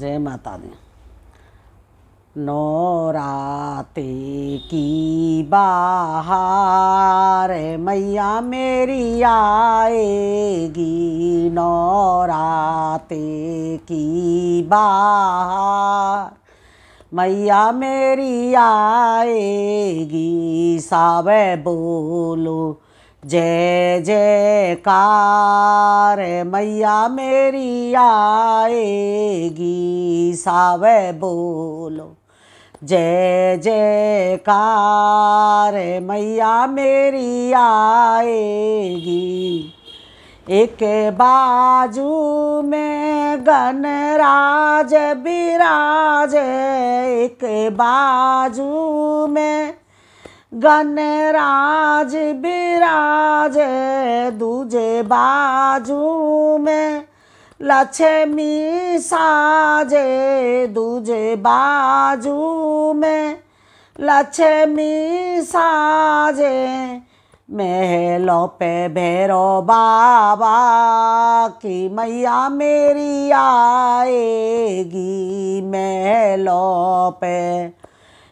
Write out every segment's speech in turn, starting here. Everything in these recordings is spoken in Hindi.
जय माता दी नौराते की बाहार मैया मेरी आएगी नौराते की बाहार मैया मेरी आएगी सावे बोलो जय जय कार मैया मेरी आएगी सावे बोलो जय जयकार मैया मेरी आएगी एक बाजू में गणराज विराज एक बाजू में गणराज विराज दूजे बाजू में लक्ष्मी साजे दूजे बाजू में लक्ष्मी साजे महलों पे भैरो बाबा की मैया मेरी आएगी महलों पे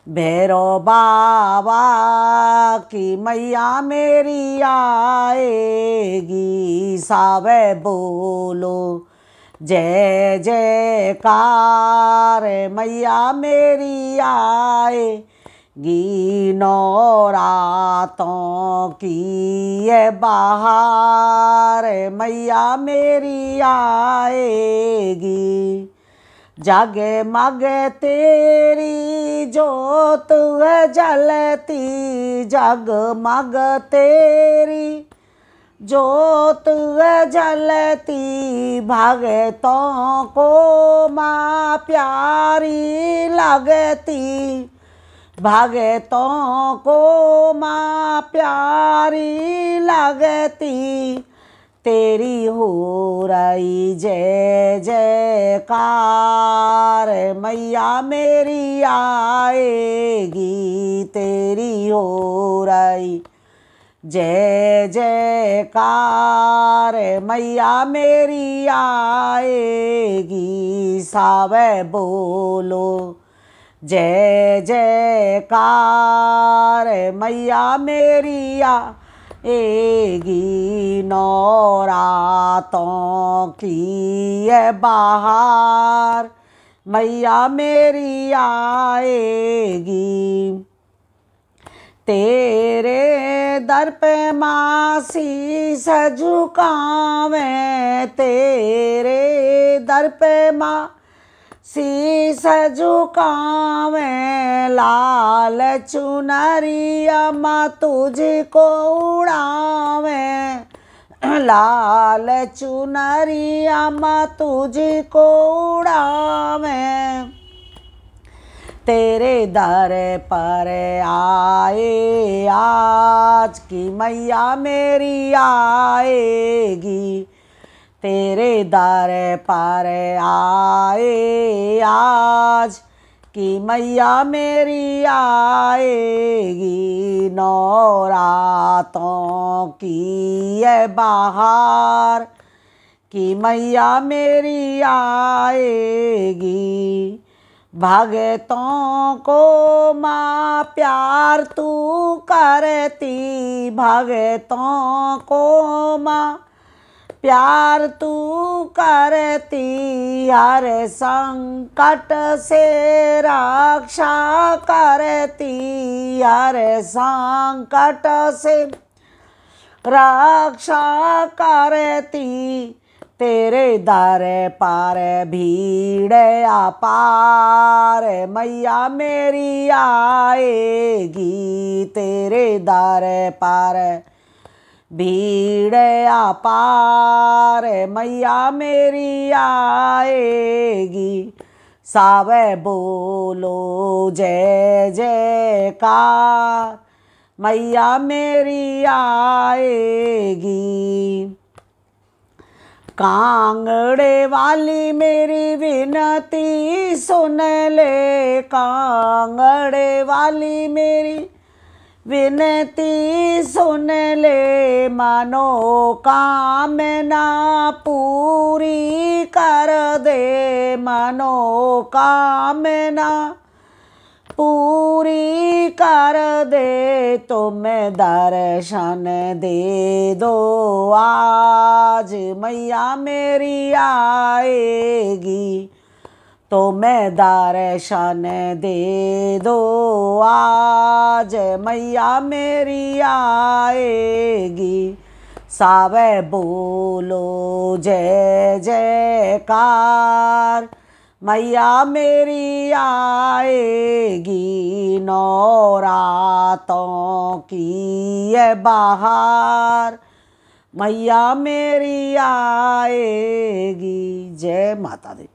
भैरो बाबा की मैया मेरी आएगी सावे बोलो जय जय कार मैया मेरी आए गी की ये बहार मैया मेरी आएगी जागे मागे तेरी जोत जलती जग मग तेरी जोत जलती भागे तो को माँ प्यारी लगती भागे तो को माँ प्यारी लगती तेरी हो रही जय जयकार मैया मेरी आएगी तेरी हो रही जय जयकार मैया मेरी आएगी साव बोलो जय जयकार मैया मेरी आ एगी नौरातों की है बाहर मैया मेरी आएगी तेरे दर पे मासी सजुकावे तेरे दर पे माँ शीस झुकावे लाल चुनरिया माँ को उड़ावे लाल चुनरिया माँ को उड़ावे तेरे दर पर आए आज की मैया मेरी आएगी तेरे दार पार आए आज कि मैया मेरी आएगी नौरातों की है बाहर कि मैया मेरी आएगी भगतों को माँ प्यार तू करती भगतों को माँ प्यार तू करती हर संकट से रक्षा करती हर संकट से रक्षा करती तेरे दर पार भीड़ अपार मैया मेरी आएगी तेरे दर पार भीड़ पार मैया मेरी आएगी सावे बोलो जय जयकार मैया मेरी आएगी कांगड़े वाली मेरी विनती सुन ले कांगड़े वाली मेरी विनती सुन ले मनो कामना पूरी कर दे मनो कामना पूरी कर दे तुम दर्शन दे दो आज मैया मेरी आएगी तो मैं दार शान दे दो आज मैया मेरी आएगी सावे बोलो जय जयकार मैया मेरी आएगी नौरातों की है बहार मैया मेरी आएगी जय माता दी